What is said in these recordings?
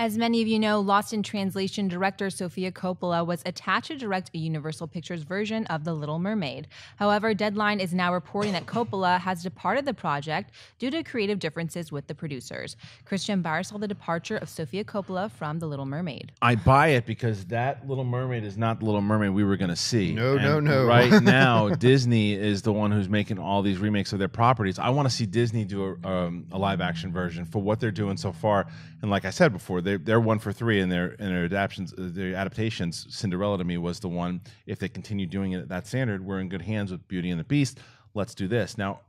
As many of you know, Lost in Translation director Sofia Coppola was attached to direct a Universal Pictures version of The Little Mermaid. However, Deadline is now reporting that Coppola has departed the project due to creative differences with the producers. Christian Barr saw the departure of Sofia Coppola from The Little Mermaid. I buy it because that Little Mermaid is not the Little Mermaid we were going to see. No, and no, no. Right now, Disney is the one who's making all these remakes of their properties. I want to see Disney do a, um, a live action version for what they're doing so far. And like I said before, they, they're one for three in their in their adaptations. Uh, their adaptations. Cinderella to me was the one. If they continue doing it at that standard, we're in good hands with Beauty and the Beast. Let's do this now.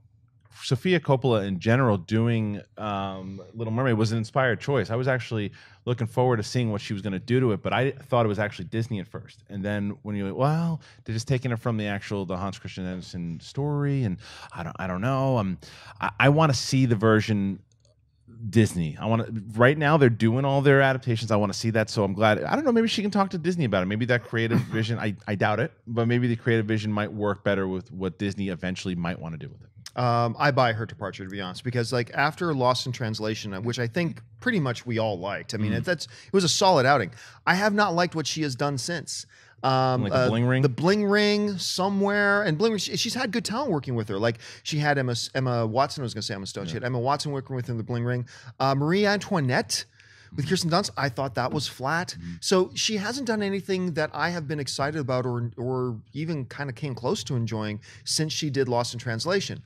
Sophia Coppola in general doing um, Little Mermaid was an inspired choice. I was actually looking forward to seeing what she was going to do to it, but I thought it was actually Disney at first. And then when you well, they're just taking it from the actual the Hans Christian Andersen story, and I don't I don't know. Um, I, I want to see the version Disney. I want to right now they're doing all their adaptations. I want to see that, so I'm glad. I don't know. Maybe she can talk to Disney about it. Maybe that creative vision. I I doubt it, but maybe the creative vision might work better with what Disney eventually might want to do with it. Um, I buy her departure to be honest, because like after Lost in Translation, uh, which I think pretty much we all liked. I mean, mm-hmm. it, that's it was a solid outing. I have not liked what she has done since um, like the uh, bling ring, the bling ring somewhere, and bling. Ring, she, she's had good talent working with her. Like she had Emma Emma Watson. I was going to say Emma Stone. Yeah. She had Emma Watson working with her in the bling ring. Uh, Marie Antoinette with mm-hmm. Kirsten Dunst, I thought that was flat. Mm-hmm. So she hasn't done anything that I have been excited about or or even kind of came close to enjoying since she did Lost in Translation.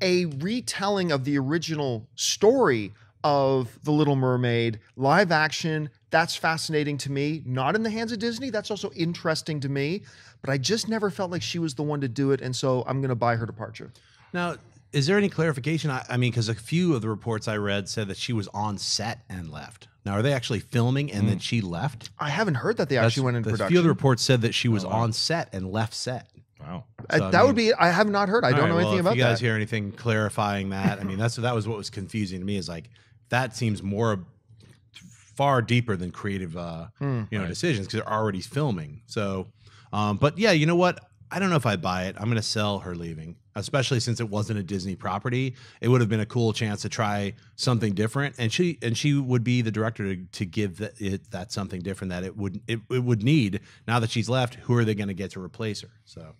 A retelling of the original story of The Little Mermaid, live action, that's fascinating to me. Not in the hands of Disney, that's also interesting to me, but I just never felt like she was the one to do it. And so I'm going to buy her departure. Now, is there any clarification? I, I mean, because a few of the reports I read said that she was on set and left. Now, are they actually filming and then mm. she left? I haven't heard that they actually went into A few of the reports said that she was oh, on set and left set. Wow. Uh, I that mean- would be, I have not heard. I don't know anything well, anything if about you guys that. hear anything clarifying that, I mean, that's that was what was confusing to me. Is like that seems more far deeper than creative, uh, mm, you know, right. decisions because they're already filming. So, um, but yeah, you know what? I don't know if I buy it. I'm going to sell her leaving, especially since it wasn't a Disney property. It would have been a cool chance to try something different, and she and she would be the director to, to give the, it that something different that it would it, it would need. Now that she's left, who are they going to get to replace her? So